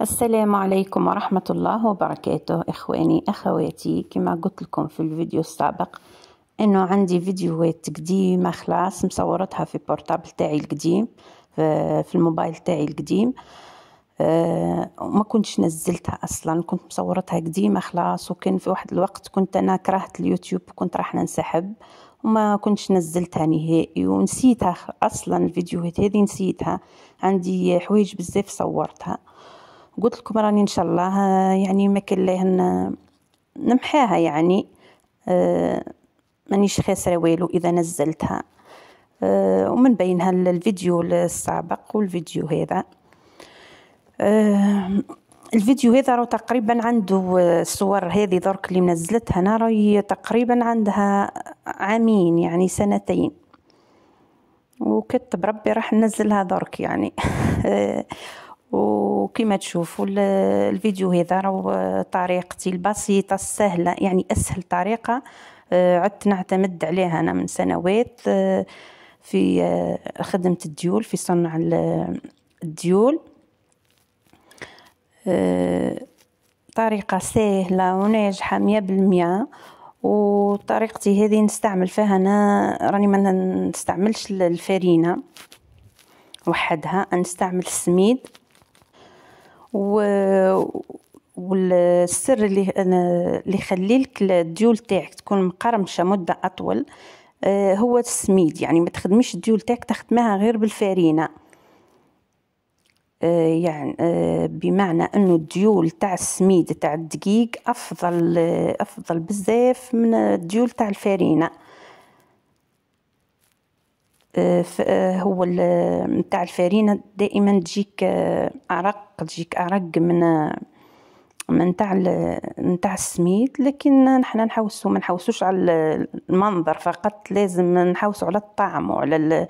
السلام عليكم ورحمة الله وبركاته إخواني أخواتي كما قلت لكم في الفيديو السابق أنه عندي فيديوهات قديمة خلاص مصورتها في بورتابل تاعي القديم في الموبايل تاعي القديم أه ما كنتش نزلتها اصلا كنت مصورتها قديمه خلاص وكان في واحد الوقت كنت انا كرهت اليوتيوب وكنت راح ننسحب وما كنتش نزلتها نهائي ونسيتها اصلا الفيديوهات هذه نسيتها عندي حوايج بزاف صورتها قلت لكم راني ان شاء الله آه، يعني ما كان ليه آه، نمحيها يعني آه، مانيش خاسره والو اذا نزلتها ومن بينها الفيديو السابق والفيديو هذا الفيديو هذا راه تقريبا عنده الصور هذه درك اللي منزلتها انا راهي تقريبا عندها عامين يعني سنتين وكتب ربي راح ننزلها درك يعني وكما تشوفوا الفيديو هذا راهو آه، طريقتي البسيطه السهله يعني اسهل طريقه آه، عدت نعتمد عليها انا من سنوات آه، في خدمه الديول في صنع الديول طريقه سهله وناجحه مية بالمية وطريقتي هذه نستعمل فيها انا راني ما نستعملش الفرينه وحدها نستعمل السميد و والسر اللي اللي يخلي لك الديول تاعك تكون مقرمشه مده اطول آه، هو السميد يعني ما تخدميش الديول تاعك تخدمها غير بالفارينه آه، يعني آه، بمعنى انه الديول تاع السميد تاع الدقيق افضل افضل بزاف من الديول تاع الفارينه آه، آه، هو نتاع الفرينة دائما تجيك أرق آه، تجيك أرق من من تاع من تاع السميد لكن نحنا نحوسو ما نحوسوش على المنظر فقط لازم نحوسو على الطعم وعلى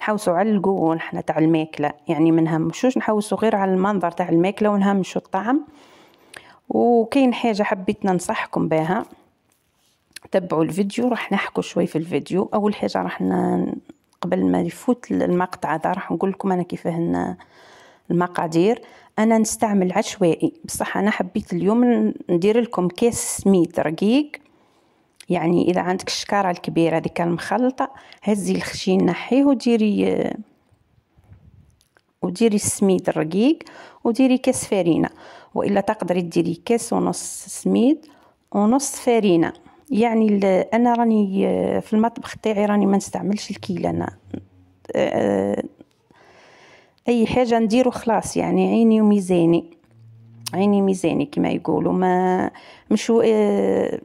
نحوسو على الجو نحنا تاع الماكله يعني ما نهمشوش نحوسو غير على المنظر تاع الماكله ونهمشو الطعم وكاين حاجه حبيت ننصحكم بها تبعوا الفيديو راح نحكوا شوي في الفيديو اول حاجه راح قبل ما يفوت المقطع هذا راح نقول لكم انا كيفاه المقادير انا نستعمل عشوائي بصح انا حبيت اليوم ندير لكم كاس سميد رقيق يعني اذا عندك الشكاره الكبيره هذيك المخلطه هزي الخشين نحيه وديري وديري السميد الرقيق وديري كاس فارينة والا تقدري ديري كاس ونص سميد ونص فارينة يعني انا راني آه، في المطبخ تاعي راني ما نستعملش الكيل انا آه، اي حاجه نديرو خلاص يعني عيني وميزاني عيني ميزاني كما يقولوا ما مش و... آه،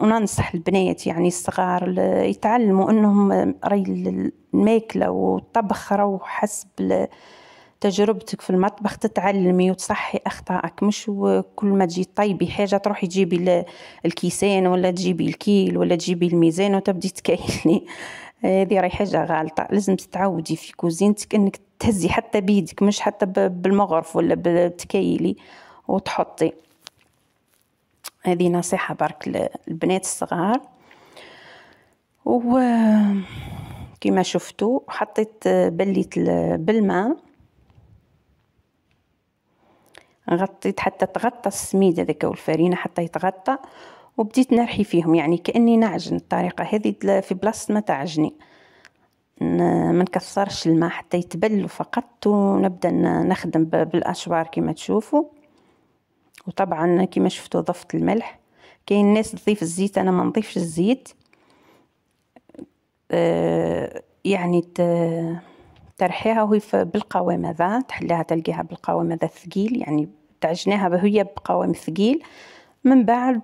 وننصح ننصح البنات يعني الصغار يتعلموا انهم راي الماكله والطبخ راهو حسب تجربتك في المطبخ تتعلمي وتصحي اخطائك مش كل ما تجي طيبي حاجه تروحي تجيبي الكيسان ولا تجيبي الكيل ولا تجيبي الميزان وتبدي تكايلي هذه راهي حاجه غلطه لازم تتعودي في كوزينتك انك تهزي حتى بيدك مش حتى بالمغرف ولا بالتكايلي وتحطي هذه نصيحه برك للبنات الصغار و كما شفتوا حطيت بليت بالماء غطيت حتى تغطى السميد هذاك والفرينه حتى يتغطى وبديت نرحي فيهم يعني كاني نعجن الطريقه هذه في بلاصه ما تعجني ما نكسرش الماء حتى يتبلوا فقط ونبدا نخدم بالاشوار كما تشوفوا وطبعا كما شفتوا ضفت الملح كاين ناس تضيف الزيت انا ما نضيفش الزيت آه يعني ترحيها وهي بالقوام هذا تحليها تلقيها بالقوام هذا الثقيل يعني تعجنيها وهي بقوام ثقيل من بعد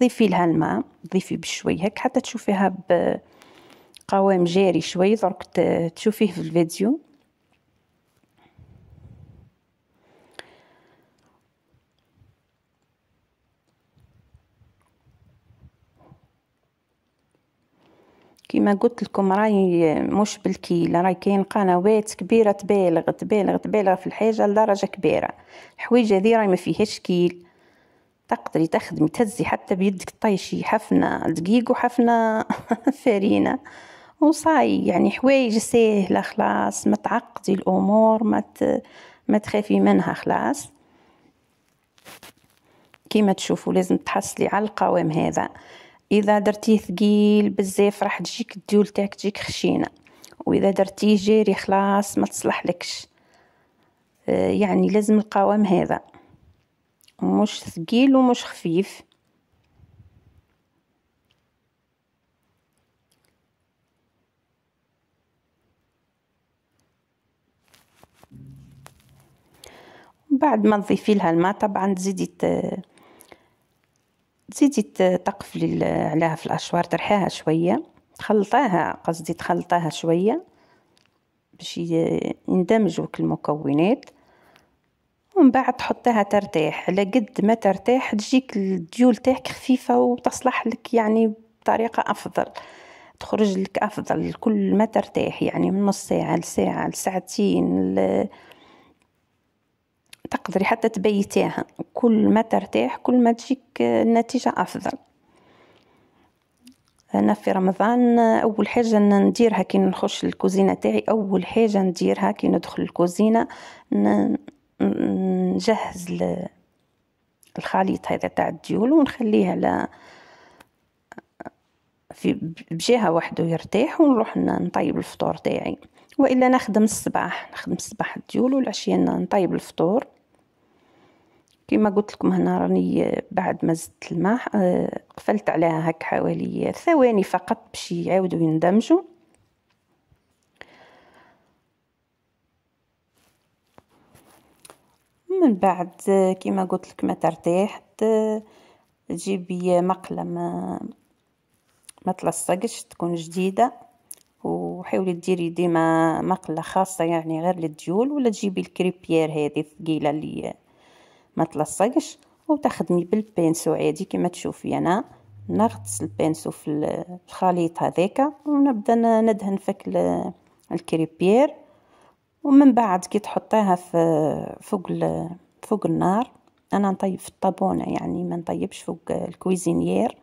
ضيفي لها الماء ضيفي بشوي هيك حتى تشوفيها بقوام جاري شوي درك تشوفيه في الفيديو كيما قلت لكم راي مش بالكيل راي كاين قنوات كبيره تبالغ تبالغ تبالغ في الحاجه لدرجه كبيره الحويجه هذه راي ما فيهاش كيل تقدري تخدمي تهزي حتى بيدك طيشي حفنه دقيق وحفنه فارينه وصاي يعني حوايج ساهله خلاص ما تعقدي الامور ما ت... ما تخافي منها خلاص كيما تشوفوا لازم تحصلي على القوام هذا اذا درتيه ثقيل بزاف راح تجيك الديول تاعك تجيك خشينه واذا درتيه جاري خلاص ما تصلح لكش آه، يعني لازم القوام هذا مش ثقيل ومش خفيف بعد ما تضيفي لها الماء طبعا تزيدي تزيدي تقفلي عليها في الاشوار ترحيها شويه تخلطيها قصدي تخلطيها شويه باش يندمجوك المكونات ومن بعد تحطيها ترتاح على قد ما ترتاح تجيك الديول تاعك خفيفه وتصلح لك يعني بطريقه افضل تخرج لك افضل كل ما ترتاح يعني من نص ساعه لساعه لساعتين تقدري حتى تبيتيها كل ما ترتاح كل ما تجيك النتيجة أفضل أنا في رمضان أول حاجة نديرها كي نخش الكوزينة تاعي أول حاجة نديرها كي ندخل الكوزينة نجهز الخليط هذا تاع الديول ونخليها على في بجهة وحده يرتاح ونروح نطيب الفطور تاعي والا نخدم الصباح نخدم الصباح الديول والعشيه نطيب الفطور كما قلت لكم هنا راني بعد ما زدت الماء آه، قفلت عليها هك حوالي ثواني فقط باش يعاودوا يندمجوا من بعد آه، كما قلت لك ما ترتاح آه، تجيبي مقله ما ما تلصقش تكون جديده وحاولي ديري ديما مقله خاصه يعني غير للديول ولا تجيبي الكريبيير هذه الثقيله اللي ما تلصقش وتاخدني بالبينسو عادي كما تشوفي انا نغطس البينسو في الخليط هذاك ونبدا ندهن فك الكريبير ومن بعد كي تحطيها في فوق فوق النار انا نطيب في الطابونه يعني ما نطيبش فوق الكويزينيير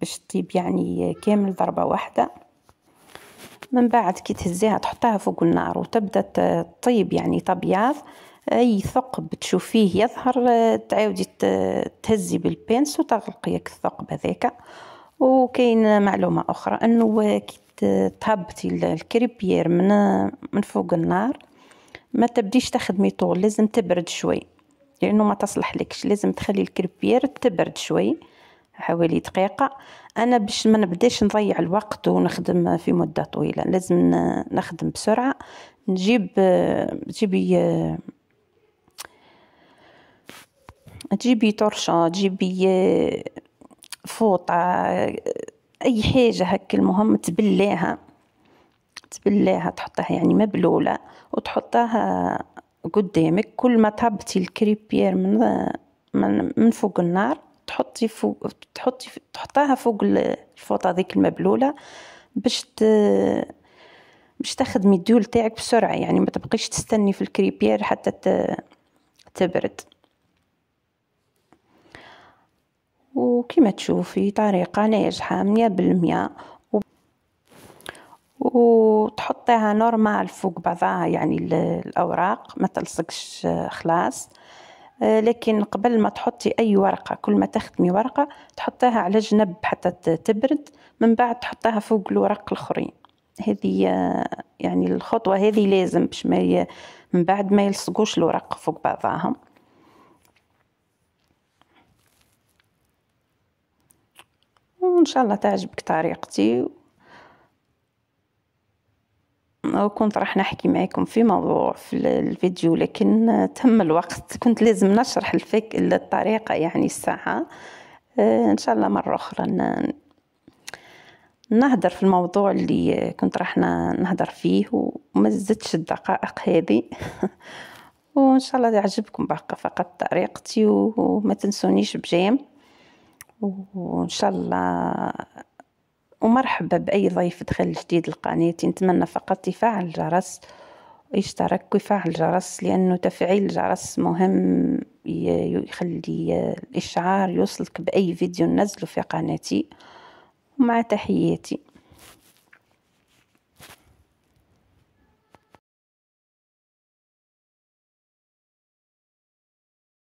باش تطيب يعني كامل ضربه واحده من بعد كي تهزيها تحطها فوق النار وتبدا تطيب يعني تبياض اي ثقب تشوفيه يظهر آه، تعاودي تهزي بالبنس وتغلقي الثقب هذاك وكاين معلومه اخرى انه كي تهبطي الكريبيير من من فوق النار ما تبديش تخدمي طول لازم تبرد شوي لانه ما تصلح لكش لازم تخلي الكريبيير تبرد شوي حوالي دقيقة أنا باش ما نبداش نضيع الوقت ونخدم في مدة طويلة لازم نخدم بسرعة نجيب تجيبي آه، تجيبي طرشة تجيبي آه، فوطة آه، أي حاجة هك المهم تبليها تبليها تحطها يعني مبلولة وتحطها قدامك كل ما تهبطي الكريبير من من, من فوق النار تحطي فوق تحطي تحطها فوق الفوطة ذيك المبلولة باش ت... باش تخدمي الدول تاعك بسرعة يعني ما تبقيش تستني في الكريبير حتى ت... تبرد وكما تشوفي طريقة ناجحة مية بالمية وتحطيها نورمال فوق بعضها يعني الاوراق ما تلصقش خلاص آه، لكن قبل ما تحطي اي ورقه كل ما تخدمي ورقه تحطيها على جنب حتى تبرد من بعد تحطيها فوق الورق الاخرين هذه آه، يعني الخطوه هذه لازم باش ما من بعد ما يلصقوش الورق فوق بعضهم شاء الله تعجبك طريقتي وكنت راح نحكي معكم في موضوع في الفيديو لكن تم الوقت كنت لازم نشرح الفك الطريقة يعني الساعة إن شاء الله مرة أخرى نهدر في الموضوع اللي كنت راح نهدر فيه وما زدتش الدقائق هذه وإن شاء الله يعجبكم بقى فقط طريقتي وما تنسونيش بجيم وان شاء الله ومرحبا باي ضيف دخل جديد لقناتي نتمنى فقط يفعل الجرس يشترك ويفعل الجرس لانه تفعيل الجرس مهم يخلي الاشعار يوصلك باي فيديو ننزله في قناتي ومع تحياتي